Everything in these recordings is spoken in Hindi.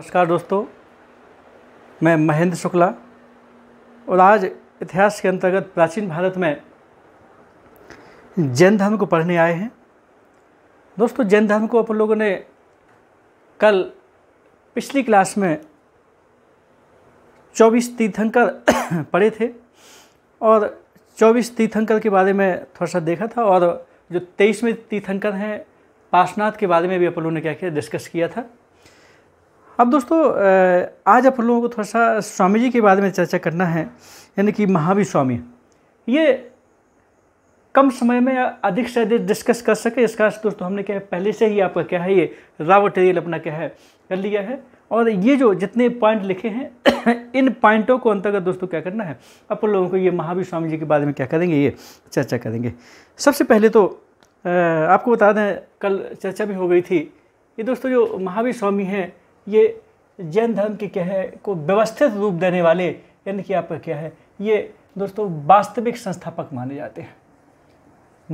नमस्कार दोस्तों मैं महेंद्र शुक्ला और आज इतिहास के अंतर्गत प्राचीन भारत में जैन धर्म को पढ़ने आए हैं दोस्तों जैन धर्म को अपन लोगों ने कल पिछली क्लास में 24 तीर्थंकर पढ़े थे और 24 तीर्थंकर के बारे में थोड़ा सा देखा था और जो तेईसवें तीर्थंकर हैं पार्शनाथ के बारे में भी अपन लोगों ने क्या किया डिस्कस किया था अब दोस्तों आज आप लोगों को थोड़ा सा स्वामी जी के बारे में चर्चा करना है यानी कि महावीर स्वामी ये कम समय में अधिक से अधिक डिस्कस कर सके इसका दोस्तों हमने क्या है पहले से ही आपका क्या है ये रॉ मटेरियल अपना क्या है कर लिया है और ये जो जितने पॉइंट लिखे हैं इन पॉइंटों को अंतर्गत दोस्तों क्या करना है आप लोगों को ये महावीर स्वामी जी के बारे में क्या करेंगे ये चर्चा करेंगे सबसे पहले तो आपको बता दें कल चर्चा भी हो गई थी ये दोस्तों जो महावीर स्वामी हैं ये जैन धर्म के क्या है को व्यवस्थित रूप देने वाले यानी कि आपका क्या है ये दोस्तों वास्तविक संस्थापक माने जाते हैं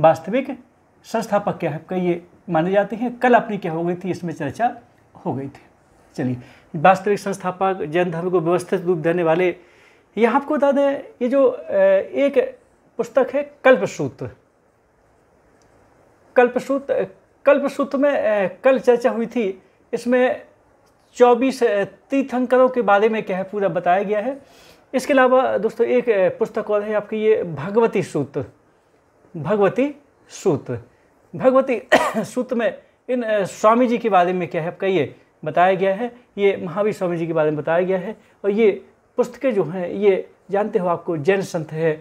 वास्तविक संस्थापक क्या है आपका ये माने जाते हैं कल अपनी क्या हो गई थी इसमें चर्चा हो गई थी चलिए वास्तविक संस्थापक जैन धर्म को व्यवस्थित रूप देने वाले यहाँ आपको बता दें ये जो एक पुस्तक है कल्पसूत्र कल्पसूत्र कल्पसूत्र में कल चर्चा हुई थी इसमें चौबीस तीर्थंकरों के बारे में क्या है पूरा बताया गया है इसके अलावा दोस्तों एक पुस्तक और है आपकी ये भगवती सूत्र भगवती सूत्र भगवती सूत्र में इन स्वामी जी के बारे में क्या है आपका ये बताया गया है ये महावीर स्वामी जी के बारे में बताया गया है और ये पुस्तकें जो हैं ये जानते हो आपको जैन संत है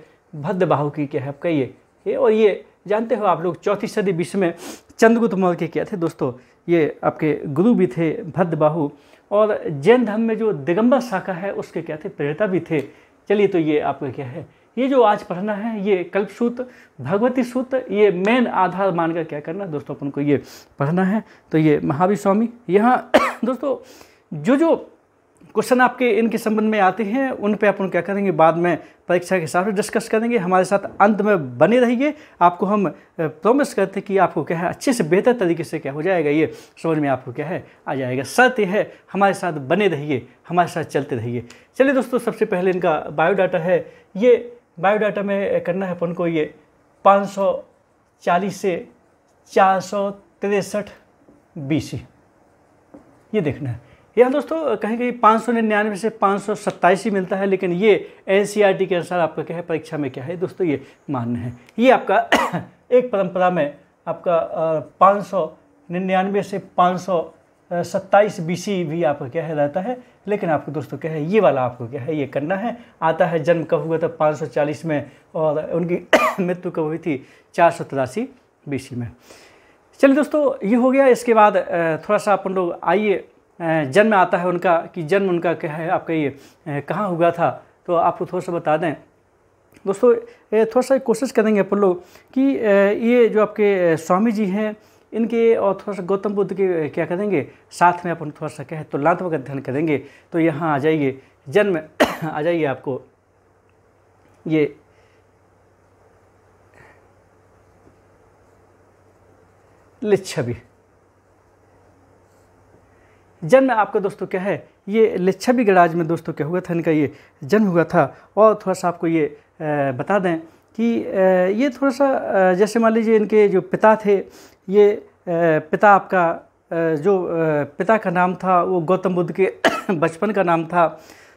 बाहू की क्या है आपका ये, और ये जानते हो आप लोग चौथी सदी विश्व में चंद्रगुप्त मौर्य के क्या थे दोस्तों ये आपके गुरु भी थे भद्रबाहु और जैन धर्म में जो दिगंबर शाखा है उसके क्या थे प्रेरिता भी थे चलिए तो ये आपका क्या है ये जो आज पढ़ना है ये कल्पसूत्र भगवती सूत्र ये मेन आधार मानकर क्या करना है दोस्तों अपन को ये पढ़ना है तो ये महावीर स्वामी यहाँ दोस्तों जो जो क्वेश्चन आपके इनके संबंध में आते हैं उन पे अपन क्या करेंगे बाद में परीक्षा के हिसाब से डिस्कस करेंगे हमारे साथ अंत में बने रहिए आपको हम प्रोमिस करते हैं कि आपको क्या है अच्छे से बेहतर तरीके से क्या हो जाएगा ये समझ में आपको क्या है आ जाएगा सत्य है हमारे साथ बने रहिए हमारे साथ चलते रहिए चलिए दोस्तों सबसे पहले इनका बायोडाटा है ये बायोडाटा में करना है अपन को ये पाँच से चार सौ तिरसठ सी ये देखना है यहाँ दोस्तों कहीं कहीं पाँच सौ निन्यानवे से पाँच सौ सत्ताईस मिलता है लेकिन ये एन e के अनुसार आपका क्या है परीक्षा में क्या है दोस्तों ये मान्य है ये आपका एक परंपरा में आपका पाँच सौ निन्यानवे से पाँच सौ सत्ताईस सी भी आपका क्या है रहता है लेकिन आपको दोस्तों क्या है ये वाला आपको क्या है ये करना है आता है जन्म कब हुआ था पाँच सौ चालीस में और उनकी मृत्यु कब हुई थी चार सौ तिरासी सी में चलिए दोस्तों ये हो गया इसके बाद थोड़ा सा अपन लोग आइए जन्म आता है उनका कि जन्म उनका क्या है आपका ये कहाँ हुआ था तो आपको थोड़ा सा बता दें दोस्तों थोड़ा सा कोशिश करेंगे अपन लोग कि ये जो आपके स्वामी जी हैं इनके और थोड़ा सा गौतम बुद्ध के क्या करेंगे साथ में अपन थोड़ा सा क्या है तुलनात्मक अध्ययन करेंगे तो यहाँ आ जाइए जन्म आ जाइए आपको ये लिच्छवी जन्म आपका दोस्तों क्या है ये लिच्छवी गराज में दोस्तों क्या हुआ था इनका ये जन्म हुआ था और थोड़ा सा आपको ये बता दें कि ये थोड़ा सा जैसे मान लीजिए इनके जो पिता थे ये पिता आपका जो पिता का नाम था वो गौतम बुद्ध के बचपन का नाम था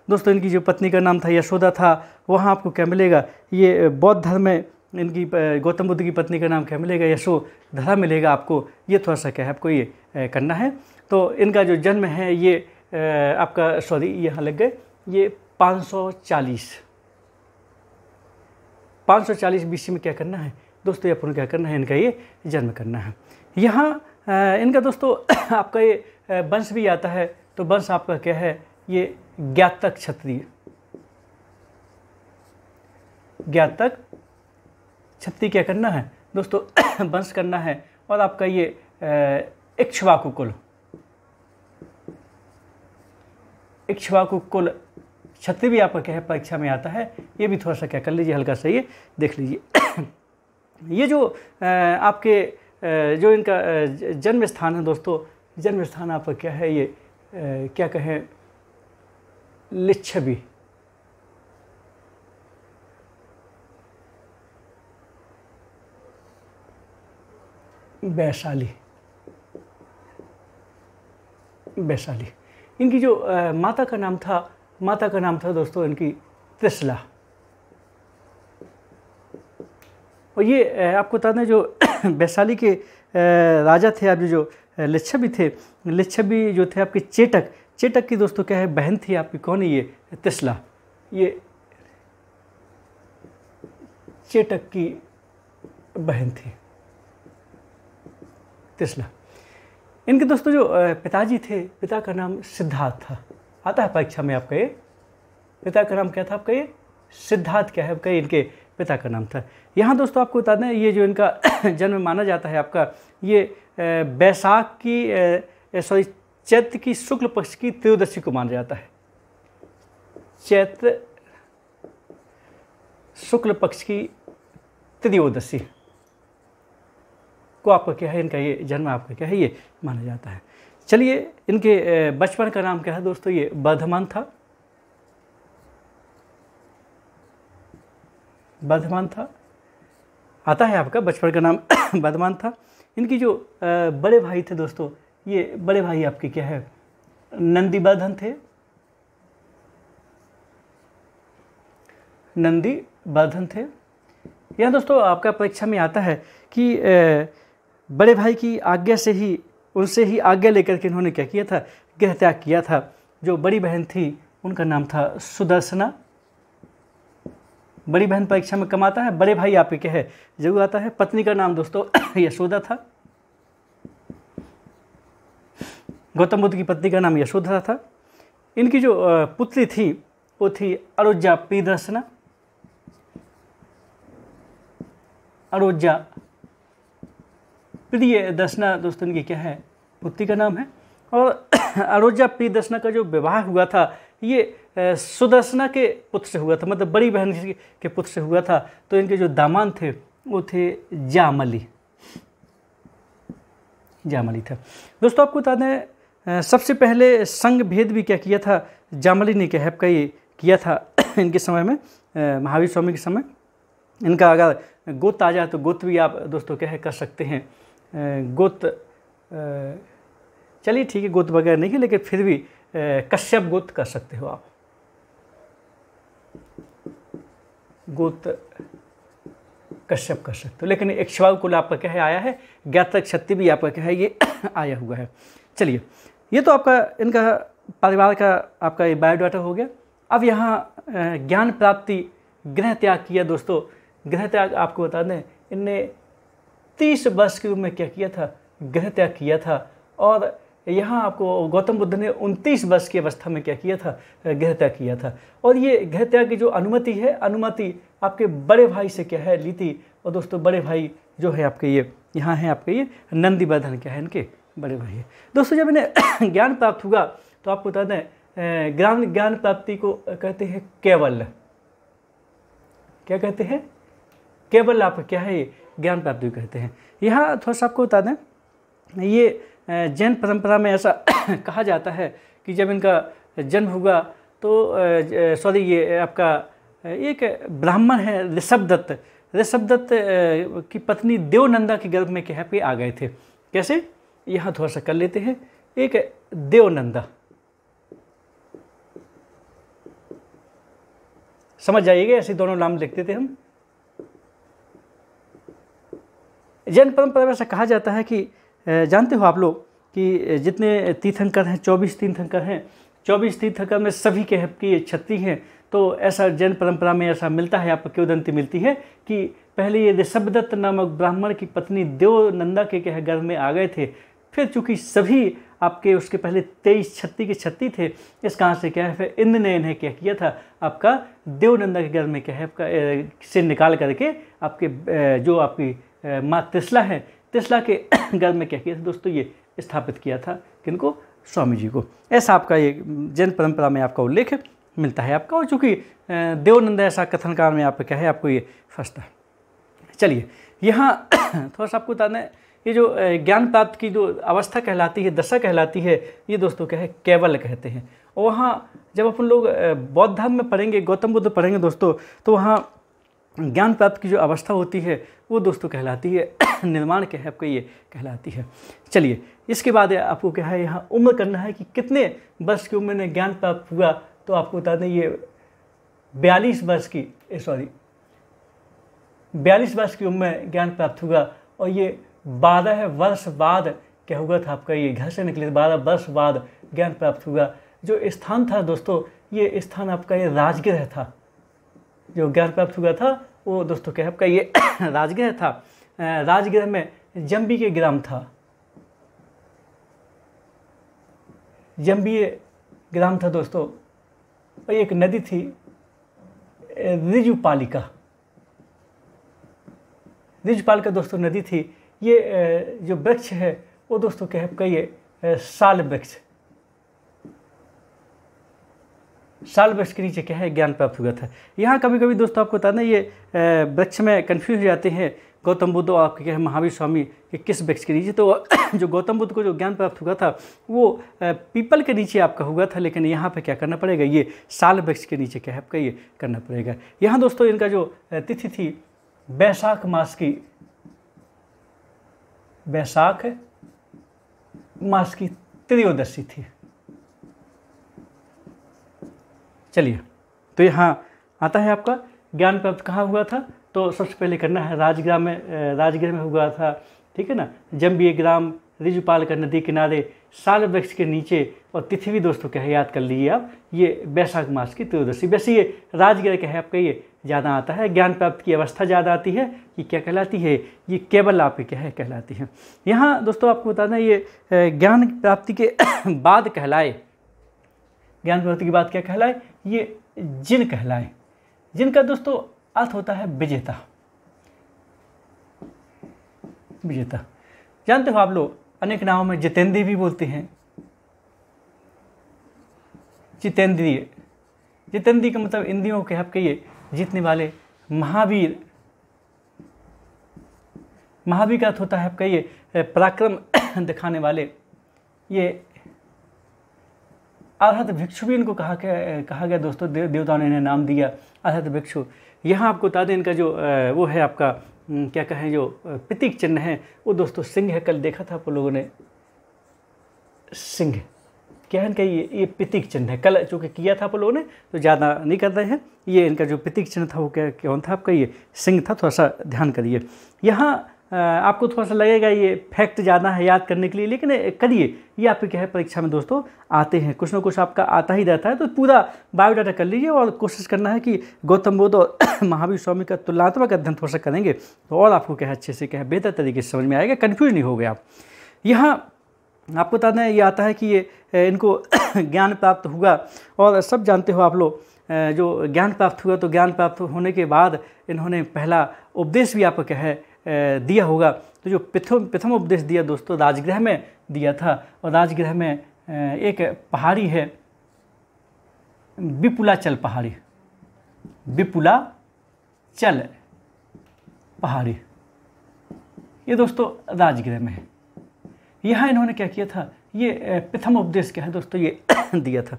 दोस्तों इनकी जो पत्नी का नाम था यशोदा था वहाँ आपको क्या मिलेगा ये बौद्ध धर्म में इनकी गौतम बुद्ध की पत्नी का नाम क्या मिलेगा यशो धरा मिलेगा आपको ये थोड़ा सा क्या है आपको ये करना है तो इनका जो जन्म है ये आपका सॉरी यहाँ लग गए ये 540 540 बीसी में क्या करना है दोस्तों ये अपन क्या करना है इनका ये जन्म करना है यहाँ इनका दोस्तों आपका ये वंश भी आता है तो वंश आपका क्या है ये ज्ञातक क्षत्रिय ज्ञातक क्षत्रिय क्या करना है दोस्तों वंश करना है और आपका ये इक्ष्वाकु कुल इक्ष्वाकु को क्षत्रिय भी आपका क्या है परीक्षा में आता है ये भी थोड़ा सा क्या कर लीजिए हल्का सा ये देख लीजिए ये जो आपके जो इनका जन्म स्थान है दोस्तों जन्म स्थान आपका क्या है ये क्या कहें लिच्छवी वैशाली वैशाली इनकी जो आ, माता का नाम था माता का नाम था दोस्तों इनकी त्रिसला और ये आपको दें जो वैशाली के राजा थे आप जो लिच्छबी थे लिच्छबी जो थे आपके चेटक चेटक की दोस्तों क्या है बहन थी आपकी कौन है ये तिसला ये चेटक की बहन थी तिसला इनके दोस्तों जो पिताजी थे पिता का नाम सिद्धार्थ था आता है परीक्षा में आपका ये पिता का नाम क्या था आपका ये सिद्धार्थ क्या है आपका इनके पिता का नाम था यहाँ दोस्तों आपको बता दें ये जो इनका जन्म माना जाता है आपका ये बैसाख की सॉरी चैत्र की शुक्ल पक्ष की त्रयोदशी को माना जाता है चैत्र शुक्ल पक्ष की त्रयोदशी को आपका क्या है इनका ये जन्म आपका क्या है ये माना जाता है चलिए इनके बचपन का नाम क्या है दोस्तों ये बर्धमान था बर्धमान था आता है आपका बचपन का नाम बधमान था इनकी जो बड़े भाई थे दोस्तों ये बड़े भाई आपके क्या है नंदी बर्धन थे नंदी बधन थे यह दोस्तों आपका परीक्षा में आता है कि बड़े भाई की आज्ञा से ही उनसे ही आज्ञा लेकर के इन्होंने क्या किया था गृह त्याग किया था जो बड़ी बहन थी उनका नाम था सुदर्शना बड़ी बहन परीक्षा में कमाता है बड़े भाई आप के है जरूर आता है पत्नी का नाम दोस्तों यशोदा था गौतम बुद्ध की पत्नी का नाम यशोदा था इनकी जो पुत्री थी वो थी अरोजा प्रियदर्शना अरोजा प्रिय दशना दोस्तों इनकी क्या है पुत्री का नाम है और अरोजा प्रिय दर्शना का जो विवाह हुआ था ये सुदर्शना के पुत्र से हुआ था मतलब बड़ी बहन के पुत्र से हुआ था तो इनके जो दामान थे वो थे जामली जामली था दोस्तों आपको बता दें सबसे पहले संघ भेद भी क्या किया था जामली ने क्या है ये किया था इनके समय में महावीर स्वामी के समय इनका अगर गोत आ जाए तो गोत भी आप दोस्तों क्या है कर सकते हैं गोत चलिए ठीक है गोत वगैरह नहीं है लेकिन फिर भी कश्यप गोत कर सकते हो आप गोत कश्यप कर सकते हो लेकिन इक्ष्वाकु कुल आपका क्या है आया है ज्ञात क्षति भी आपका क्या है ये आया हुआ है चलिए ये तो आपका इनका परिवार का आपका ये बायोडाटा हो गया अब यहाँ ज्ञान प्राप्ति ग्रह त्याग किया दोस्तों ग्रह त्याग आपको बता दें इनने तीस वर्ष की उम्र में क्या किया था गृह त्याग किया था और यहाँ आपको गौतम बुद्ध ने उनतीस वर्ष की अवस्था में क्या किया था गृह त्याग किया था और ये गृह त्याग की जो अनुमति है अनुमति आपके बड़े भाई से क्या है ली थी और दोस्तों बड़े भाई जो है आपके ये यहाँ हैं आपके ये बर्धन क्या है इनके बड़े भाई है दोस्तों जब इन्हें ज्ञान प्राप्त हुआ तो आपको बता दें ज्ञान ज्ञान प्राप्ति को कहते हैं केवल क्या कहते हैं केवल आप क्या है ये ज्ञान प्राप्ति कहते हैं यहाँ थोड़ा सा आपको बता दें ये जैन परंपरा में ऐसा कहा जाता है कि जब इनका जन्म हुआ तो सॉरी ये आपका एक ब्राह्मण है ऋषभ दत्त ऋषभ दत्त की पत्नी देवनंदा के गर्भ में कह पे आ गए थे कैसे यहाँ थोड़ा सा कर लेते हैं एक देवनंदा समझ जाइएगा ऐसे दोनों नाम लिखते थे हम जैन परंपरा में ऐसा कहा जाता है कि जानते हो आप लोग कि जितने तीर्थंकर हैं चौबीस तीर्थंकर हैं चौबीस तीर्थंकर में सभी के की छत्री हैं तो ऐसा जैन परंपरा में ऐसा मिलता है आपको क्योदंती मिलती है कि पहले ये ऋषभदत्त नामक ब्राह्मण की पत्नी देवनंदा के कह घर में आ गए थे फिर चूंकि सभी आपके उसके पहले तेईस छत्ती के छत्ती थे इस कहाँ से क्या है फिर इंद्र ने इन्हें क्या किया था आपका देवनंदा के घर में क्या है आपका से निकाल करके आपके जो आपकी माँ तिसला है तिसला के घर में क्या किया था दोस्तों ये स्थापित किया था किनको स्वामी जी को ऐसा आपका ये जैन परंपरा में आपका उल्लेख मिलता है आपका और चूँकि देवनंद ऐसा कथनकार में आपका क्या है आपको ये फंसता है चलिए यहाँ थोड़ा सा आपको बताना है ये जो ज्ञान प्राप्त की जो अवस्था कहलाती है दशा कहलाती है ये दोस्तों क्या है केवल कहते हैं और वहाँ जब अपन लोग बौद्ध धर्म में पढ़ेंगे गौतम बुद्ध पढ़ेंगे दोस्तों तो वहाँ ज्ञान प्राप्त की जो अवस्था होती है वो दोस्तों कहलाती है निर्माण के आपको ये कहलाती है चलिए इसके बाद आपको क्या है यहाँ उम्र करना है कि कितने वर्ष की उम्र में ज्ञान प्राप्त हुआ तो आपको बता दें ये बयालीस वर्ष की सॉरी बयालीस वर्ष की उम्र में ज्ञान प्राप्त हुआ और ये बारह वर्ष बाद क्या हुआ था आपका ये घर से निकले बारह वर्ष बाद ज्ञान प्राप्त हुआ जो स्थान था दोस्तों ये स्थान आपका ये राजगृह था जो ज्ञान प्राप्त हुआ था वो दोस्तों कह का ये राजगृह था राजगृह में जम्बी के ग्राम था जम्बी ग्राम था दोस्तों और एक नदी थी रिजुपालिका रिजुपालिका दोस्तों नदी थी ये जो वृक्ष है वो दोस्तों कह का ये साल वृक्ष साल वृक्ष के नीचे क्या है ज्ञान प्राप्त हुआ था यहाँ कभी कभी दोस्तों आपको दें ये वृक्ष में कन्फ्यूज हो जाते हैं गौतम बुद्ध और आपके क्या है महावीर स्वामी कि किस वृक्ष के नीचे तो जो गौतम बुद्ध को जो ज्ञान प्राप्त हुआ था वो पीपल के नीचे आपका हुआ था लेकिन यहाँ पे क्या करना पड़ेगा ये साल वृक्ष के नीचे क्या है आपका ये करना पड़ेगा यहाँ दोस्तों इनका जो तिथि थी बैसाख मास की बैसाख मास की त्रियोदशी थी चलिए तो यहाँ आता है आपका ज्ञान प्राप्त कहाँ हुआ था तो सबसे पहले करना है राजग्राम में राजगृह में हुआ था ठीक है ना जम्बी ग्राम रिजुपाल का नदी किनारे साल वृक्ष के नीचे और तिथि भी दोस्तों क्या है याद कर लीजिए आप ये बैसाख मास की त्रयोदशी वैसे ये राजगृह क्या है आपका ये ज़्यादा आता है ज्ञान प्राप्त की अवस्था ज़्यादा आती है ये क्या कहलाती है ये केवल आपकी क्या है कहलाती है यहाँ दोस्तों आपको बताना ये ज्ञान प्राप्ति के बाद कहलाए ज्ञान प्रवृत्ति की बात क्या कहलाए ये जिन कहलाए जिनका दोस्तों अर्थ होता है विजेता विजेता जानते हो आप लोग अनेक नामों में जितेंद्री भी बोलते हैं जितेंद्रीय जितेंद्री का मतलब इंद्रियों के आप कहिए जीतने वाले महावीर महावीर का अर्थ होता है आप कहिए पराक्रम दिखाने वाले ये आधात भिक्षु भी इनको कहा गया कहा गया दोस्तों देव, देवताओं ने इन्हें नाम दिया आधात भिक्षु यहाँ आपको बता दें इनका जो वो है आपका क्या कहें जो प्रतीक चिन्ह है वो दोस्तों सिंह है कल देखा था आप लोगों ने सिंह क्या है इनका ये ये प्रतीक चिन्ह है कल चूँकि किया था आप लोगों ने तो ज़्यादा नहीं कर रहे हैं ये इनका जो प्रतीक चिन्ह था वो क्या कौन था आपका ये सिंह था थोड़ा सा ध्यान करिए यहाँ आपको थोड़ा सा लगेगा ये फैक्ट ज़्यादा है याद करने के लिए लेकिन करिए ये आपके क्या है परीक्षा में दोस्तों आते हैं कुछ ना कुछ आपका आता ही रहता है तो पूरा बायोडाटा कर लीजिए और कोशिश करना है कि गौतम बुद्ध और महावीर स्वामी का तुलनात्मक अध्ययन थोड़ा सा करेंगे तो और आपको क्या है अच्छे से क्या है बेहतर तरीके से समझ में आएगा कन्फ्यूज नहीं हो गया आप यहाँ आपको बता दें ये आता है कि ये इनको ज्ञान प्राप्त हुआ और सब जानते हो आप लोग जो ज्ञान प्राप्त हुआ तो ज्ञान प्राप्त होने के बाद इन्होंने पहला उपदेश भी आपको क्या है दिया होगा तो जो प्रथम प्रथम उपदेश दिया दोस्तों राजगृह में दिया था और राजगृह में एक पहाड़ी है विपुला चल पहाड़ी विपुला चल पहाड़ी ये दोस्तों राजगृह में है यहाँ इन्होंने क्या किया था ये प्रथम उपदेश क्या है दोस्तों ये दिया था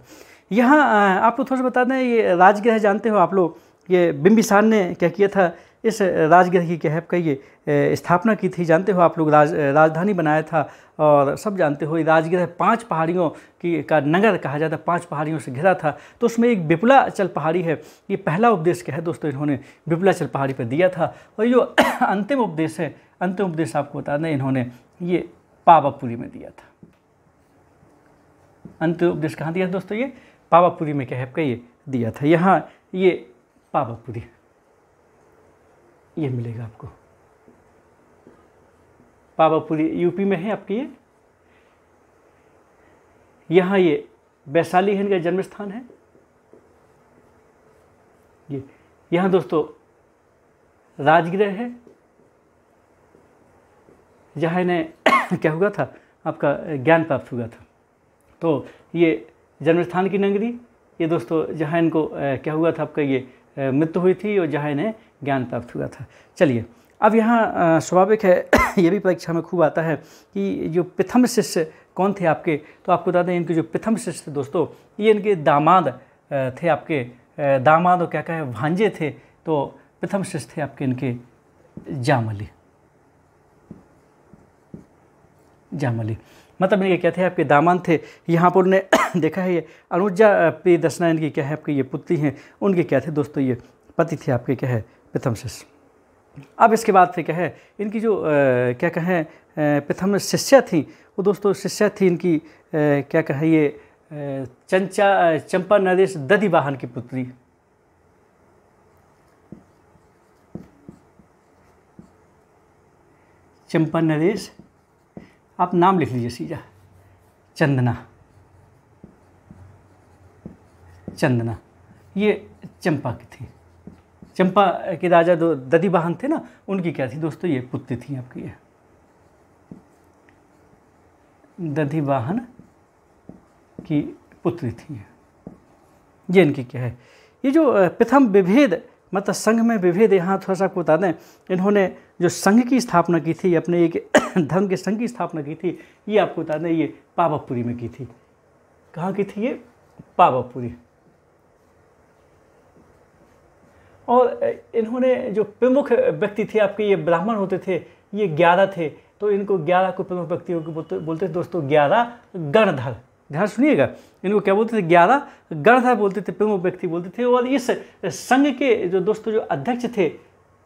यहाँ आपको थोड़ा सा बता दें ये राजगृह जानते हो आप लोग ये बिम्बिसार ने क्या किया था इस राजगृह की कह कहिए स्थापना की थी जानते हो आप लोग राज राजधानी बनाया था और सब जानते हो राजगृह पांच पहाड़ियों की का नगर कहा जाता है पांच पहाड़ियों से घिरा था तो उसमें एक चल पहाड़ी है ये पहला उपदेश क्या है दोस्तों इन्होंने चल पहाड़ी पर दिया था और जो अंतिम उपदेश है अंतिम उपदेश आपको बता दें इन्होंने ये पावापुरी में दिया था अंतिम उपदेश कहाँ दिया था दोस्तों ये पावापुरी में कह कहिए दिया था यहाँ ये पावापुरी ये मिलेगा आपको पावापुरी यूपी में है आपके ये यहाँ ये वैशाली है इनका जन्म स्थान है ये यहाँ दोस्तों राजगृह है जहाँ इन्हें क्या हुआ था आपका ज्ञान प्राप्त हुआ था तो ये जन्म स्थान की नगरी ये दोस्तों जहाँ इनको क्या हुआ था आपका ये मृत्यु हुई थी और जहाँ इन्हें ज्ञान प्राप्त हुआ था चलिए अब यहाँ स्वाभाविक है ये भी परीक्षा में खूब आता है कि जो प्रथम शिष्य कौन थे आपके तो आपको बता दें इनके जो प्रथम शिष्य थे दोस्तों ये इनके दामाद थे आपके दामाद और क्या कहे भांजे थे तो प्रथम शिष्य थे आपके इनके जामली जामली मतलब इनके क्या थे आपके दामाद थे यहाँ पर उन्हें देखा है ये अनुजा प्रिय दर्शना इनकी क्या है आपके ये पुत्री हैं उनके क्या थे दोस्तों ये पति थे आपके क्या है पिथमसिस अब इसके बाद फिर क्या है इनकी जो आ, क्या कहें प्रथम शिष्या थी वो दोस्तों शिष्या थी इनकी आ, क्या कहें ये चंचा चंपा नरेश दधि वाहन की पुत्री चंपा नरेश आप नाम लिख लीजिए सीजा चंदना चंदना ये चंपा की थी चंपा के राजा दो ददी वाहन थे ना उनकी क्या थी दोस्तों ये पुत्री थी आपकी ये दधी बहन की पुत्री थी ये इनकी क्या है ये जो प्रथम विभेद मतलब संघ में विभेद यहाँ थोड़ा सा आपको बता दें इन्होंने जो संघ की स्थापना की थी अपने एक धर्म के संघ की स्थापना की थी ये आपको बता दें ये पावापुरी में की थी कहाँ की थी ये पावापुरी और इन्होंने जो प्रमुख व्यक्ति थे आपके ये ब्राह्मण होते थे ये ग्यारह थे तो इनको ग्यारह को प्रमुख व्यक्तियों को बोलते बोलते थे दोस्तों ग्यारह गणधर ध्यान सुनिएगा इनको क्या बोलते थे ग्यारह गणधर बोलते थे प्रमुख व्यक्ति बोलते थे और इस संघ के जो दोस्तों जो अध्यक्ष थे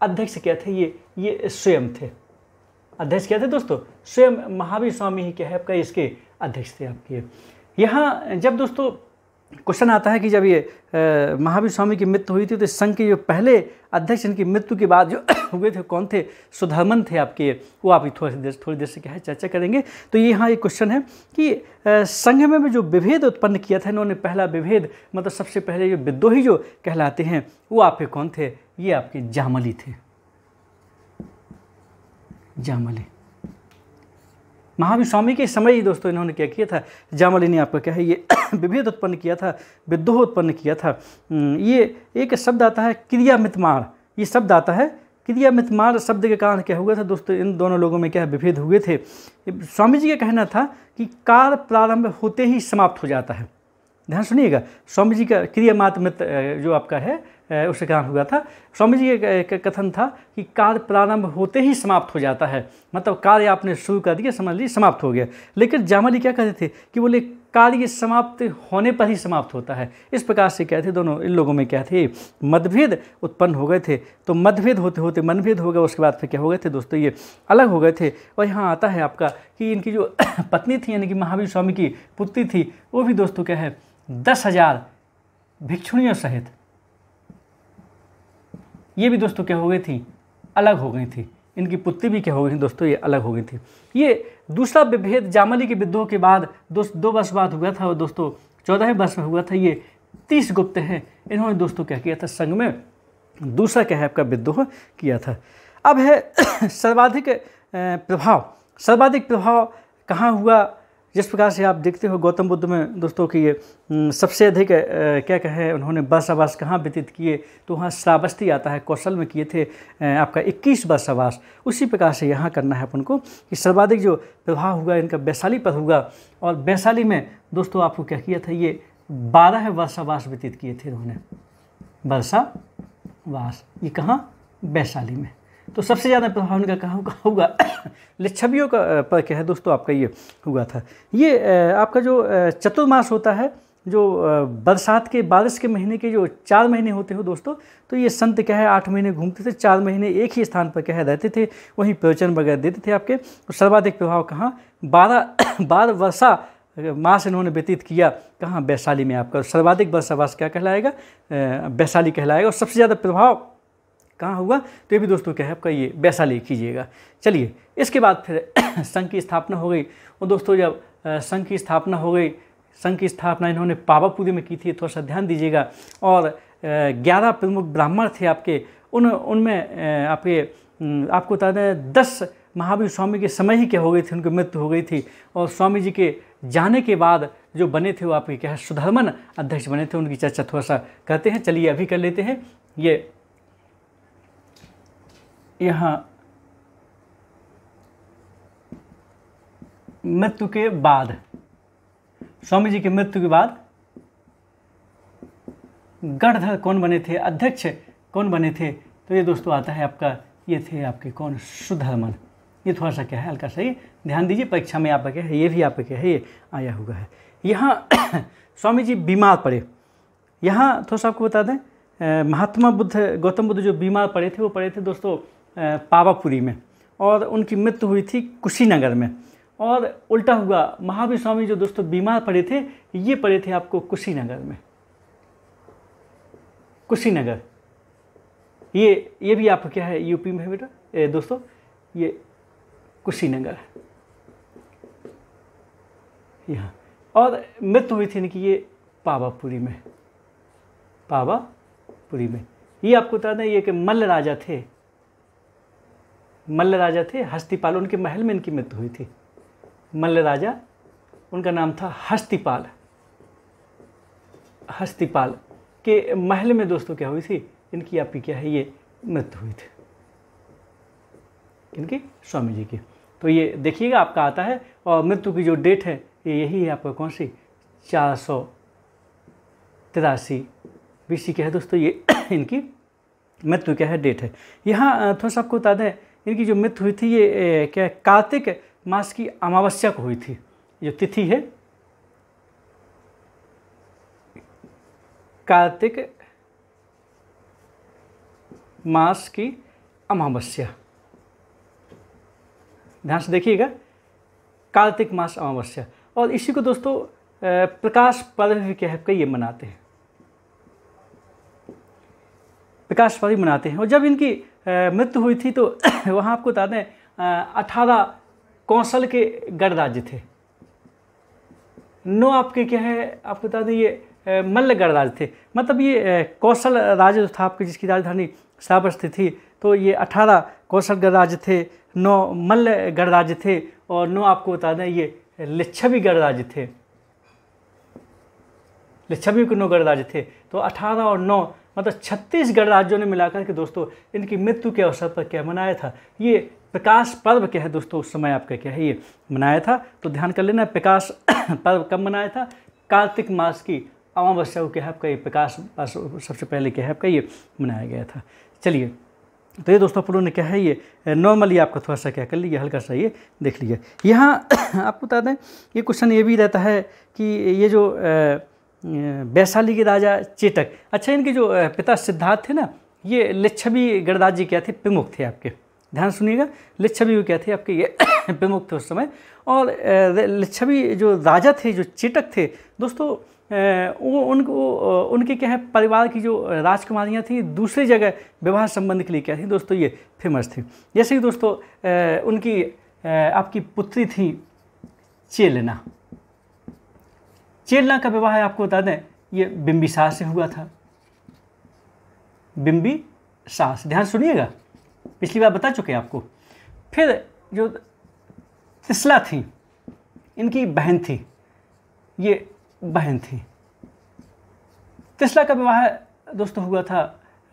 अध्यक्ष क्या थे ये ये स्वयं थे अध्यक्ष क्या थे दोस्तों स्वयं महावीर स्वामी ही क्या है आपका इसके अध्यक्ष थे आपके यहाँ जब दोस्तों क्वेश्चन आता है कि जब ये महावीर स्वामी की मृत्यु हुई थी तो संघ के जो पहले अध्यक्ष इनकी मृत्यु के बाद जो हुए थे कौन थे सुधर्मन थे आपके वो आप थोड़ी देर थोड़ी देर से क्या है चर्चा करेंगे तो ये यहाँ एक क्वेश्चन है कि संघ में, भी जो विभेद उत्पन्न किया था इन्होंने पहला विभेद मतलब सबसे पहले जो विद्रोही जो कहलाते हैं वो आपके कौन थे ये आपके जामली थे जामली महावीर स्वामी के समय ही दोस्तों इन्होंने क्या किया था जामली ने आपका क्या है ये विभेद उत्पन्न किया था विद्रोह उत्पन्न किया था हम्म, ये एक शब्द आता है क्रिया मितमार ये शब्द आता है क्रिया मितमार शब्द के कारण क्या हुआ था दोस्तों इन दोनों लोगों में क्या है विभेद हुए थे स्वामी जी का कहना था कि काल प्रारंभ होते ही समाप्त हो जाता है ध्यान सुनिएगा स्वामी जी का क्रिया मात्र जो आपका है उसके कारण हुआ था स्वामी जी का कथन था कि कार्य प्रारंभ होते ही समाप्त हो जाता है मतलब कार्य आपने शुरू कर दिया समझ लीजिए समाप्त हो गया लेकिन जामाली क्या कहते थे कि बोले कार्य समाप्त होने पर ही समाप्त होता है इस प्रकार से कहते दोनों इन लोगों में क्या थे मतभेद उत्पन्न हो गए थे तो मतभेद होते होते मनभेद हो गया उसके बाद फिर क्या हो गए थे दोस्तों ये अलग हो गए थे और यहाँ आता है आपका कि इनकी जो पत्नी थी यानी कि महावीर स्वामी की पुत्री थी वो भी दोस्तों क्या है दस हजार भिक्षुणियों सहित ये भी दोस्तों क्या हो गई थी अलग हो गई थी इनकी पुत्री भी क्या हो गई थी दोस्तों ये अलग हो गई थी ये दूसरा विभेद जामली के विद्रोह के बाद दोस्त दो वर्ष बाद हुआ था और दोस्तों चौदहवें वर्ष में हुआ था ये तीस गुप्त हैं इन्होंने दोस्तों क्या किया था संघ में दूसरा क्या है आपका विद्रोह किया था अब है सर्वाधिक प्रभाव सर्वाधिक प्रभाव कहाँ हुआ जिस प्रकार से आप देखते हो गौतम बुद्ध में दोस्तों की ये सबसे अधिक क्या कहे उन्होंने वर्षावास कहाँ व्यतीत किए तो वहाँ श्रावस्ती आता है कौशल में किए थे आपका 21 वर्षावास उसी प्रकार से यहाँ करना है अपन को कि सर्वाधिक जो प्रभाव हुआ इनका वैशाली पर होगा और वैशाली में दोस्तों आपको क्या किया था ये बारह वर्षावास व्यतीत किए थे इन्होंने वास ये कहाँ वैशाली में तो सबसे ज़्यादा प्रभाव कहाँ का होगा लिच्छवियों का पर क्या है दोस्तों आपका ये हुआ था ये आपका जो चतुर्मास होता है जो बरसात के बारिश के महीने के जो चार महीने होते हो दोस्तों तो ये संत क्या है आठ महीने घूमते थे चार महीने एक ही स्थान पर क्या है रहते थे वहीं प्रवचन वगैरह देते थे आपके तो सर्वाधिक प्रभाव कहाँ बारह बारह वर्षा मास इन्होंने व्यतीत किया कहाँ वैशाली में आपका सर्वाधिक वर्षावास क्या कहलाएगा वैशाली कहलाएगा और सबसे ज़्यादा प्रभाव कहाँ होगा तो ये भी दोस्तों क्या है आपका ये वैसा ले कीजिएगा चलिए इसके बाद फिर संघ की स्थापना हो गई और दोस्तों जब संघ की स्थापना हो गई संघ की स्थापना इन्होंने पावापुरी में की थी थोड़ा सा ध्यान दीजिएगा और ग्यारह प्रमुख ब्राह्मण थे आपके उन उनमें आपके आपको बता दें दस महावीर स्वामी के समय ही क्या हो गई थी उनकी मृत्यु हो गई थी और स्वामी जी के जाने के बाद जो बने थे वो आपके क्या है सुधर्मन अध्यक्ष बने थे उनकी चर्चा थोड़ा सा करते हैं चलिए अभी कर लेते हैं ये यहाँ मृत्यु के बाद स्वामी जी के मृत्यु के बाद गणधर कौन बने थे अध्यक्ष कौन बने थे तो ये दोस्तों आता है आपका ये थे आपके कौन सुधर्मन ये थोड़ा सा क्या है हल्का सही ध्यान दीजिए परीक्षा में आपका क्या है ये भी आपका क्या है ये आया हुआ है यहाँ स्वामी जी बीमार पड़े यहाँ थोड़ा सा आपको बता दें महात्मा बुद्ध गौतम बुद्ध जो बीमार पड़े थे वो पड़े थे दोस्तों पावापुरी में और उनकी मृत्यु हुई थी कुशीनगर में और उल्टा हुआ महावीर स्वामी जो दोस्तों बीमार पड़े थे ये पड़े थे आपको कुशीनगर में कुशीनगर ये ये भी आपको क्या है यूपी में बेटा दोस्तों ये कुशीनगर है यहाँ और मृत्यु हुई थी इनकी ये पावापुरी में पावापुरी में ये आपको बता दें ये कि मल्ल राजा थे मल्ल राजा थे हस्तिपाल उनके महल में इनकी मृत्यु हुई थी मल्ल राजा उनका नाम था हस्तिपाल हस्तिपाल के महल में दोस्तों क्या हुई थी इनकी आपकी क्या है ये मृत्यु हुई थी इनकी स्वामी जी की तो ये देखिएगा आपका आता है और मृत्यु की जो डेट है ये यही है आपका कौन सी चार सौ तिरासी बीसी क्या है दोस्तों ये इनकी मृत्यु क्या है डेट है यहाँ थोड़ा सा आपको बता दें इनकी जो मृत्यु हुई थी ये क्या कार्तिक मास की अमावस्या को हुई थी जो तिथि है कार्तिक मास की अमावस्या ध्यान से देखिएगा कार्तिक मास अमावस्या और इसी को दोस्तों प्रकाश पर्व भी कह के ये मनाते हैं प्रकाश पर्व मनाते हैं और जब इनकी मृत्यु हुई थी तो वहाँ आपको बता दें अठारह कौशल के गणराज्य थे नौ आपके क्या है आपको बता दें ये मल्ल गणराज्य थे मतलब ये कौशल राज्य जो था आपके जिसकी राजधानी साबरस्थी थी तो ये अठारह कौशल गणराज्य थे नौ मल्ल गणराज्य थे और नौ आपको बता दें ये लिच्छवी गणराज्य थे लिच्छवी के नौ गणराज्य थे तो अठारह और नौ मतलब छत्तीसगढ़ राज्यों ने मिलाकर के दोस्तों इनकी मृत्यु के अवसर पर क्या मनाया था ये प्रकाश पर्व क्या है दोस्तों उस समय आपका क्या है ये मनाया था तो ध्यान कर लेना प्रकाश पर्व कब मनाया था कार्तिक मास की अमावस्या को क्या है आपका ये प्रकाश सबसे पहले क्या है आपका ये मनाया गया था चलिए तो ये दोस्तों आप लोगों ने क्या है ये नॉर्मली आपका थोड़ा सा क्या कर लीजिए हल्का सा ये देख लीजिए यहाँ आपको बता दें ये क्वेश्चन ये भी रहता है कि ये जो आ, वैशाली के राजा चेटक अच्छा इनके जो पिता सिद्धार्थ थे ना ये लिच्छवी गणराज जी क्या थे प्रमुख थे आपके ध्यान सुनिएगा लिच्छवी क्या थे आपके ये प्रमुख थे उस समय और लिच्छवी जो राजा थे जो चेटक थे दोस्तों वो उनको उनके क्या है परिवार की जो राजकुमारियाँ थी दूसरी जगह विवाह संबंध के लिए क्या थी दोस्तों ये फेमस थी जैसे कि दोस्तों उनकी आपकी पुत्री थी चेलना चेरला का विवाह आपको बता दें ये बिम्बिसार से हुआ था बिंबी सास ध्यान सुनिएगा पिछली बार बता चुके आपको फिर जो तिसला थी इनकी बहन थी ये बहन थी तिसला का विवाह दोस्तों हुआ था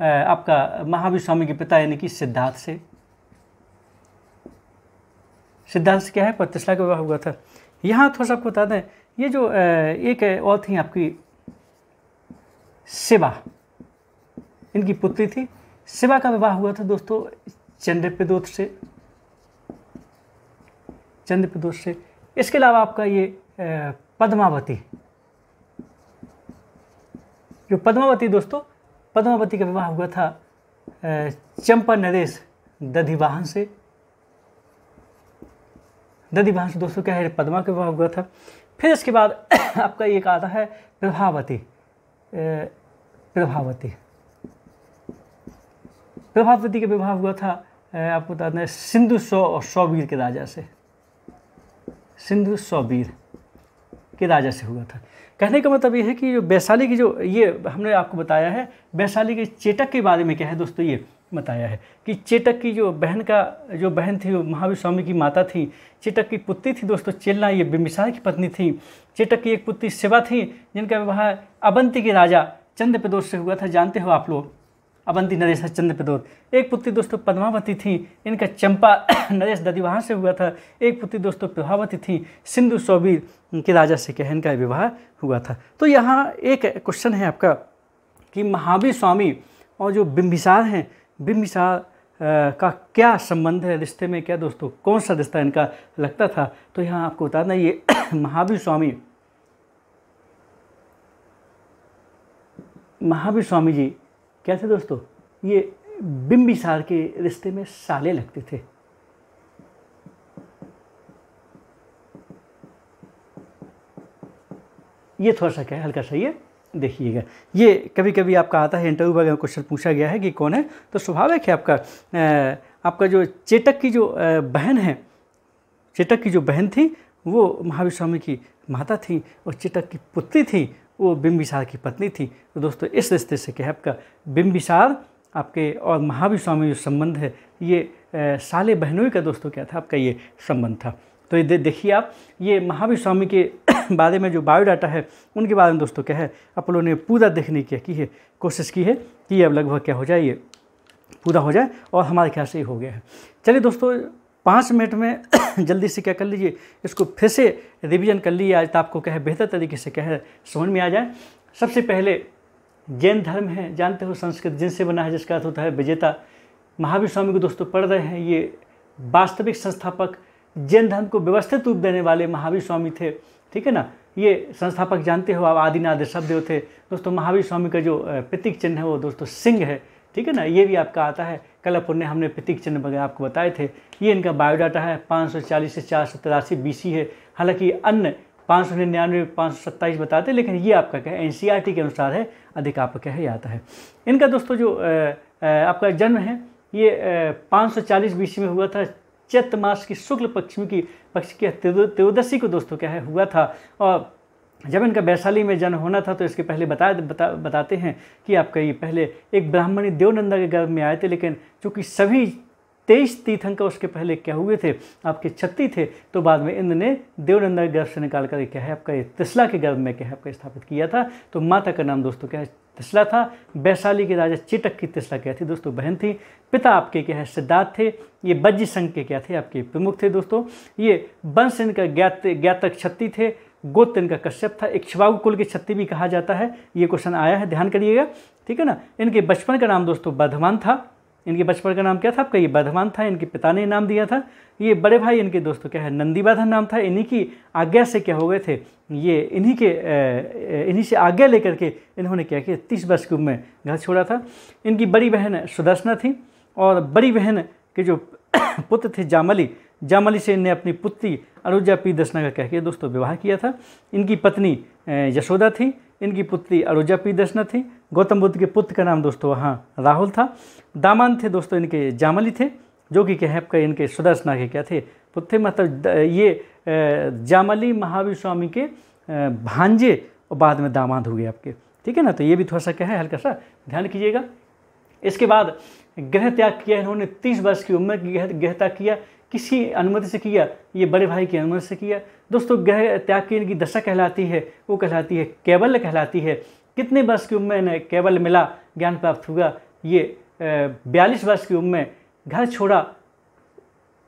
आपका महावीर स्वामी के पिता यानी कि सिद्धार्थ से सिद्धार्थ से क्या है पर तिसला का विवाह हुआ था यहाँ थोड़ा सा आपको बता दें ये जो एक और थी आपकी शिवा इनकी पुत्री थी शिवा का विवाह हुआ था दोस्तों चंद्रप्रदोष से चंद्रप्रदोष से इसके अलावा आपका ये पद्मावती जो पद्मावती दोस्तों पद्मावती का विवाह हुआ था चंपा नरेश दधिवाहन से दधिवाहन से दोस्तों क्या है पद्मा का विवाह हुआ था फिर इसके बाद आपका एक आता है प्रभावती प्रभावती प्रभावती का विवाह हुआ था आपको बता दें सिंधु सौ और सौवीर के राजा से सिंधु सौवीर के राजा से हुआ था कहने का मतलब यह है कि जो वैशाली की जो ये हमने आपको बताया है वैशाली के चेटक के बारे में क्या है दोस्तों ये बताया है कि चेटक की जो बहन का जो बहन थी वो महावीर स्वामी की माता थी चेटक की पुत्री थी दोस्तों चेलना ये बिम्बिसार की पत्नी थी चेटक की एक पुत्री सेवा थी जिनका विवाह अवंती के राजा प्रदोष से हुआ था जानते हो आप लोग अवंती नरेश चंद्र प्रदोष एक पुत्री दोस्तों पद्मावती थी इनका चंपा नरेश ददिवाह से हुआ था एक पुत्री दोस्तों प्रभावती थी सिंधु सौबीर के राजा से कह इनका विवाह हुआ था तो यहाँ एक क्वेश्चन है आपका कि महावीर स्वामी और जो बिम्बिसार हैं बिम्बिसार का क्या संबंध है रिश्ते में क्या दोस्तों कौन सा रिश्ता इनका लगता था तो यहाँ आपको बताना ये महावीर स्वामी महावीर स्वामी जी क्या थे दोस्तों ये बिम्बिसार के रिश्ते में साले लगते थे ये थोड़ा सा क्या है हल्का सा ये देखिएगा ये कभी कभी आपका आता है इंटरव्यू वगैरह क्वेश्चन पूछा गया है कि कौन है तो स्वाभाविक है आपका आपका जो चेतक की जो बहन है चेतक की जो बहन थी वो महावीर स्वामी की माता थी और चेतक की पुत्री थी वो बिम्बिसार की पत्नी थी तो दोस्तों इस रिश्ते से क्या है आपका बिम्बिसार आपके और महावीर स्वामी जो संबंध है ये साले बहनोई का दोस्तों क्या था आपका ये संबंध था तो ये देखिए आप ये महावीर स्वामी के बारे में जो बायोडाटा है उनके बारे में दोस्तों क्या है अपोलो ने पूरा देखने की की है कोशिश की है कि अब लगभग क्या हो जाए ये पूरा हो जाए और हमारे ख्याल से ये हो गया है चलिए दोस्तों पाँच मिनट में जल्दी से क्या कर लीजिए इसको फिर से रिवीजन कर लीजिए आज तो आपको क्या है बेहतर तरीके से क्या है समझ में आ जाए सबसे पहले जैन धर्म है जानते हो संस्कृत जिनसे बना है जिसका अर्थ होता है विजेता महावीर स्वामी को दोस्तों पढ़ रहे हैं ये वास्तविक संस्थापक जैन धर्म को व्यवस्थित रूप देने वाले महावीर स्वामी थे ठीक है ना ये संस्थापक जानते हो आप आदिनाथ शब्द थे दोस्तों महावीर स्वामी का जो प्रतीक चिन्ह है वो दोस्तों सिंह है ठीक है ना ये भी आपका आता है कल पुण्य हमने प्रतीक चिन्ह वगैरह आपको बताए थे ये इनका बायोडाटा है 540 से चार सौ तिरासी बी है हालांकि अन्य पाँच सौ निन्यानवे पाँच सौ सत्ताईस बताते लेकिन ये आपका क्या है एन e के अनुसार है अधिक आपका क्या है आता है इनका दोस्तों जो आ, आ, आपका जन्म है ये पाँच सौ चालीस बीसी में हुआ था चैत मास की शुक्ल पक्ष की पक्ष की त्रयोदशी को दोस्तों क्या है हुआ था और जब इनका वैशाली में जन्म होना था तो इसके पहले बता बता बताते हैं कि आपका ये पहले एक ब्राह्मणी देवनंदा के गर्भ में आए थे लेकिन चूँकि सभी तेईस तीर्थंकर उसके पहले क्या हुए थे आपके छत्ती थे तो बाद में इंद्र ने देवनंदा के गर्भ से निकाल कर क्या है आपका ये तिसला के गर्भ में क्या है आपका स्थापित किया था तो माता का नाम दोस्तों क्या है तिसला था वैशाली के राजा चेटक की तिसला क्या थी दोस्तों बहन थी पिता आपके क्या है सिद्धार्थ थे ये बज्जी संघ के क्या थे आपके प्रमुख थे दोस्तों ये वंश इनका ज्ञात ज्ञातक क्षति थे गोत्र इनका कश्यप था इक्ष्वाकु कुल के क्षति भी कहा जाता है ये क्वेश्चन आया है ध्यान करिएगा ठीक है ना इनके बचपन का नाम दोस्तों बधवान था इनके बचपन का नाम क्या था आपका ये बधवान था इनके पिता ने नाम दिया था ये बड़े भाई इनके दोस्तों क्या है नंदीबाधन नाम था इन्हीं की आज्ञा से क्या हो गए थे ये इन्हीं के इन्हीं से आज्ञा लेकर के इन्होंने क्या किया तीस वर्ष की उम्र में घर छोड़ा था इनकी बड़ी बहन सुदर्शना थी और बड़ी बहन के जो पुत्र थे जामली जामली से इनने अपनी पुत्री अरुजा पी दर्शना का कह के दोस्तों विवाह किया था इनकी पत्नी यशोदा थी इनकी पुत्री अरुजा पी दर्शना थी गौतम बुद्ध के पुत्र का नाम दोस्तों वहाँ राहुल था दामान थे दोस्तों इनके जामली थे जो कि हैप आपका इनके नागे क्या थे पुत्र तो मतलब ये जामली महावीर स्वामी के भांजे और बाद में दामाद हुए आपके ठीक है ना तो ये भी थोड़ा सा क्या है हल्का सा ध्यान कीजिएगा इसके बाद गृह त्याग किया इन्होंने तीस वर्ष की उम्र की गृह त्याग किया किसी अनुमति से किया ये बड़े भाई की अनुमति से किया दोस्तों गृह त्याग की इनकी दशा कहलाती है वो कहलाती है केवल कहलाती है कितने वर्ष की उम्र में इन्हें केवल मिला ज्ञान प्राप्त हुआ ये बयालीस वर्ष की उम्र में घर छोड़ा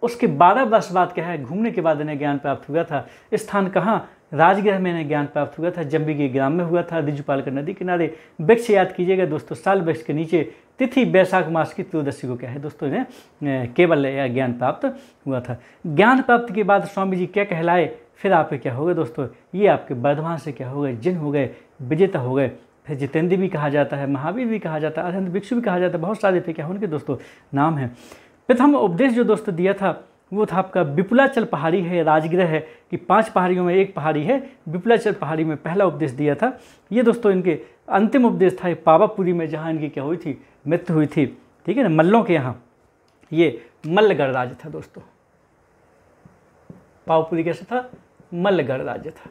उसके बारह वर्ष बाद क्या है घूमने के बाद इन्हें ज्ञान प्राप्त हुआ था स्थान कहाँ राजगृह में इन्हें ज्ञान प्राप्त हुआ था के ग्राम में हुआ था रिजुपाल का नदी किनारे वृक्ष याद कीजिएगा दोस्तों साल वृक्ष के नीचे तिथि बैसाख मास की त्रयोदशी को क्या है दोस्तों इन्हें केवल यह ज्ञान प्राप्त हुआ था ज्ञान प्राप्त के बाद स्वामी जी क्या कहलाए फिर आपके क्या हो गए दोस्तों ये आपके वर्धमान से क्या हो गए जिन हो गए विजेता हो गए फिर जितेंद्र भी कहा जाता है महावीर भी कहा जाता है अत्यंत भिक्षु भी कहा जाता है बहुत सारे थे क्या उनके दोस्तों नाम हैं प्रथम उपदेश जो दोस्तों दिया था वो था आपका विपुलाचल पहाड़ी है राजगृह है कि पांच पहाड़ियों में एक पहाड़ी है विपुलाचल पहाड़ी में पहला उपदेश दिया था ये दोस्तों इनके अंतिम उपदेश था पावापुरी में जहाँ इनकी क्या हुई थी मृत्यु हुई थी ठीक है ना मल्लों के यहाँ ये मल्लगढ़ राज्य था दोस्तों पावापुरी कैसा था मल्लगढ़ राज्य था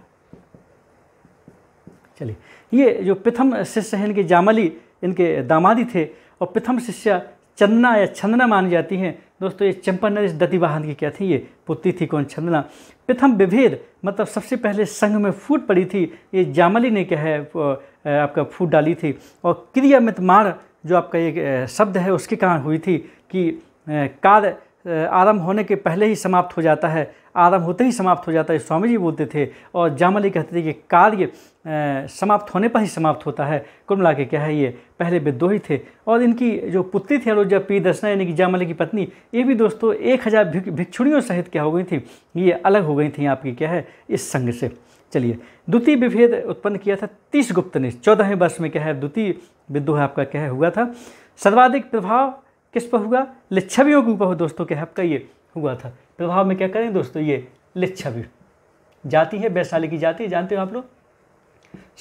चलिए ये जो प्रथम शिष्य हैं इनके जामली इनके दामादी थे और प्रथम शिष्य चंदना या छंदना मानी जाती हैं दोस्तों ये दति दतिवाहन की क्या थी ये पुत्री थी कौन छंदना प्रथम विभेद मतलब सबसे पहले संघ में फूट पड़ी थी ये जामली ने क्या है आपका फूट डाली थी और क्रिया मित मार जो आपका एक शब्द है उसके कारण हुई थी कि कार्य आरंभ होने के पहले ही समाप्त हो जाता है आदम होते ही समाप्त हो जाता है स्वामी जी बोलते थे और जामली कहते थे कि कार्य समाप्त होने पर ही समाप्त होता है कुल मिला के क्या है ये पहले विद्रोही थे और इनकी जो पुत्री थी अनुजा पी दर्शना यानी कि जामली की पत्नी ये भी दोस्तों एक हज़ार भिक्षुणियों सहित क्या हो गई थी ये अलग हो गई थी आपकी क्या है इस संघ से चलिए द्वितीय विभेद उत्पन्न किया था तीस गुप्त ने चौदहवें वर्ष में क्या है द्वितीय विद्रोह आपका क्या है हुआ था सर्वाधिक प्रभाव किस पर हुआ लिच्छवियों के ऊपर दोस्तों क्या है आपका ये हुआ था प्रभाव में क्या करें दोस्तों ये लिच्छवी जाति है वैशाली की जाति जानते हो आप लोग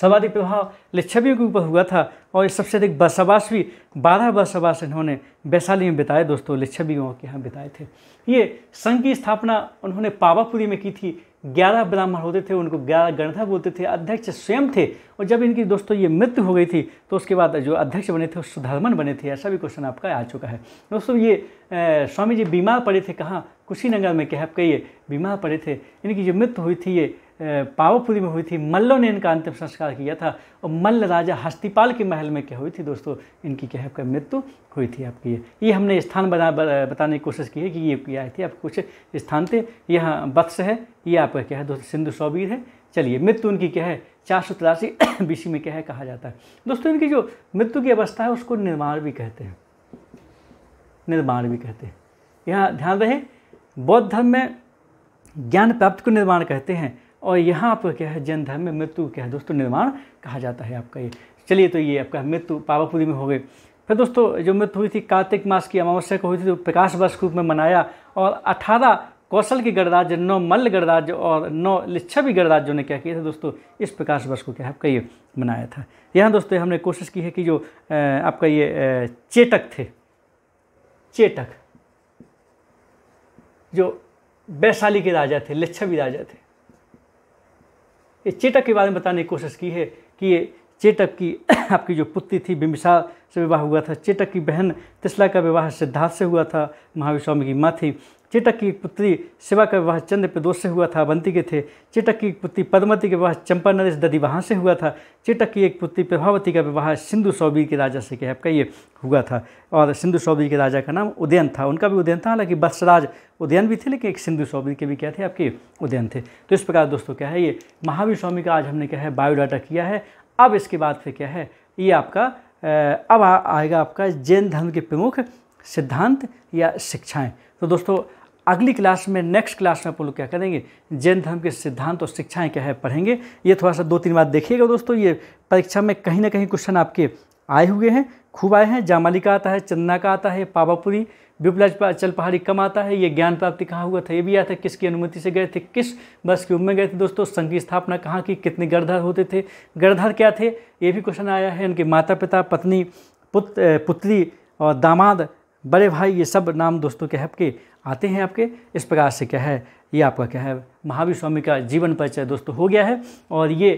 सर्वाधिक प्रभाव लिच्छवियों के ऊपर हुआ था और सबसे अधिक बसवास भी बारह बसवास इन्होंने वैशाली में बिताए दोस्तों लिच्छवियों के यहाँ बिताए थे ये संघ की स्थापना उन्होंने पावापुरी में की थी ग्यारह ब्राह्मण होते थे उनको ग्यारह गणधा बोलते थे अध्यक्ष स्वयं थे और जब इनकी दोस्तों ये मृत्यु हो गई थी तो उसके बाद जो अध्यक्ष बने थे वो सुधर्मन बने थे ऐसा भी क्वेश्चन आपका आ चुका है दोस्तों ये स्वामी जी बीमार पड़े थे कहाँ कुशीनगर में क्या आप कहिए बीमार पड़े थे इनकी जो मृत्यु हुई थी ये पावापुरी में हुई थी मल्लों ने इनका अंतिम संस्कार किया था और मल्ल राजा हस्तिपाल के महल में क्या हुई थी दोस्तों इनकी क्या है मृत्यु हुई थी आपकी ये हमने स्थान बना बताने की कोशिश की है कि ये क्या थी आप कुछ स्थान थे यहाँ बत्स है ये आपका क्या है दोस्तों सिंधु सौबीर है चलिए मृत्यु उनकी क्या है चार सौ तिरासी बीसी में क्या है कहा जाता है दोस्तों इनकी जो मृत्यु की अवस्था है उसको निर्माण भी कहते हैं निर्माण भी कहते हैं यहाँ ध्यान रहे बौद्ध धर्म में ज्ञान प्राप्त को निर्माण कहते हैं और यहाँ पर क्या है जैन धर्म में मृत्यु क्या है दोस्तों निर्माण कहा जाता है आपका ये चलिए तो ये आपका मृत्यु पावापुरी में हो गई फिर दोस्तों जो मृत्यु हुई थी कार्तिक मास की अमावस्या को हुई थी तो प्रकाश वर्ष के रूप में मनाया और अठारह कौशल के गणराज्य नौ मल्ल गणराज्य और नौ लिच्छवी गणराज्यों ने क्या किया था दोस्तों इस प्रकाश वर्ष को क्या है आपका ये मनाया था यहाँ दोस्तों हमने कोशिश की है कि जो आपका ये चेटक थे चेटक जो वैशाली के राजा थे लिच्छवी राजा थे इस चेटक के बारे में बताने की कोशिश की है कि ये चेटक की आपकी जो पुत्री थी बिम्बिसार से विवाह हुआ था चेटक की बहन तिसला का विवाह सिद्धार्थ से हुआ था महाविश्वामी की माँ थी चेटक की एक पुत्री शिवा का विवाह चंद्र प्रदोष से हुआ था अवंती के थे चेटक की एक पुत्री पद्मवती का विवाह चंपा नरेश ददी वहाँ से हुआ था चेटक की एक पुत्री प्रभावती का विवाह सिंधु सौबी के राजा से आपका ये हुआ था और सिंधु सौबी के राजा का नाम उदयन था उनका भी उदयन था हालांकि बसराज उदयन भी थे लेकिन एक सिंधु सौबी के भी क्या थे आपके उदयन थे तो इस प्रकार दोस्तों क्या है ये महावीर स्वामी का आज हमने क्या है बायोडाटा किया है अब इसके बाद फिर क्या है ये आपका अब आएगा आपका जैन धर्म के प्रमुख सिद्धांत या शिक्षाएं तो दोस्तों अगली क्लास में नेक्स्ट क्लास में आप लोग क्या करेंगे जैन धर्म के सिद्धांत और शिक्षाएँ क्या है पढ़ेंगे ये थोड़ा सा दो तीन बार देखिएगा दोस्तों ये परीक्षा में कहीं ना कहीं क्वेश्चन आपके आए हुए हैं खूब आए हैं जामाली का आता है चंदना का आता है पावापुरी विपलाज चल पहाड़ी कम आता है ये ज्ञान प्राप्ति कहाँ हुआ था ये भी आया था किसकी अनुमति से गए थे किस बस उम्र में गए थे दोस्तों संघ की स्थापना कहाँ की कितने गर्धर होते थे गर्धर क्या थे ये भी क्वेश्चन आया है इनके माता पिता पत्नी पुत्र पुत्री और दामाद बड़े भाई ये सब नाम दोस्तों के है आपके आते हैं आपके इस प्रकार से क्या है ये आपका क्या है महावीर स्वामी का जीवन परिचय दोस्तों हो गया है और ये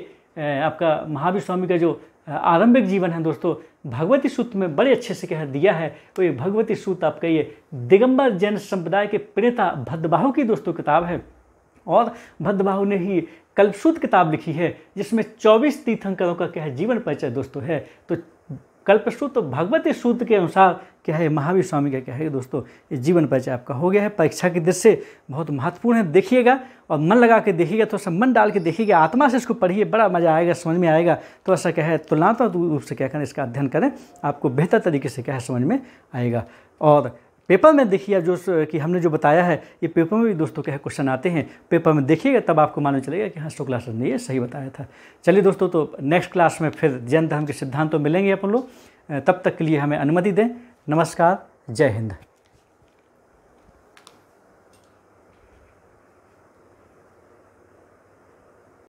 आपका महावीर स्वामी का जो आरंभिक जीवन है दोस्तों भगवती सूत्र में बड़े अच्छे से कह दिया है तो ये भगवती सूत्र आपका ये दिगंबर जैन संप्रदाय के प्रेता भद्रबाहु की दोस्तों किताब है और भद्रबाहु ने ही कल्पसूत किताब लिखी है जिसमें 24 तीर्थंकरों का क्या है जीवन परिचय दोस्तों है तो कल्पसूत्र भगवती सूत्र के अनुसार क्या है महावीर स्वामी का क्या है दोस्तों ये जीवन परिचय आपका हो गया है परीक्षा की दृष्टि बहुत महत्वपूर्ण है देखिएगा और मन लगा के देखिएगा थोड़ा सा मन डाल के देखिएगा आत्मा से इसको पढ़िए बड़ा मज़ा आएगा समझ में आएगा थोड़ा सा क्या है तुलनात्मक रूप से क्या करें इसका अध्ययन करें आपको बेहतर तरीके से क्या है समझ में आएगा और पेपर में देखिए जो कि हमने जो बताया है ये पेपर में भी दोस्तों के है क्वेश्चन आते हैं पेपर में देखिएगा तब आपको मालूम चलेगा कि हाँ शुक्ला सर ने ये सही बताया था चलिए दोस्तों तो नेक्स्ट क्लास में फिर जैन धर्म के सिद्धांतों मिलेंगे अपन लोग तब तक के लिए हमें अनुमति दें नमस्कार जय हिंद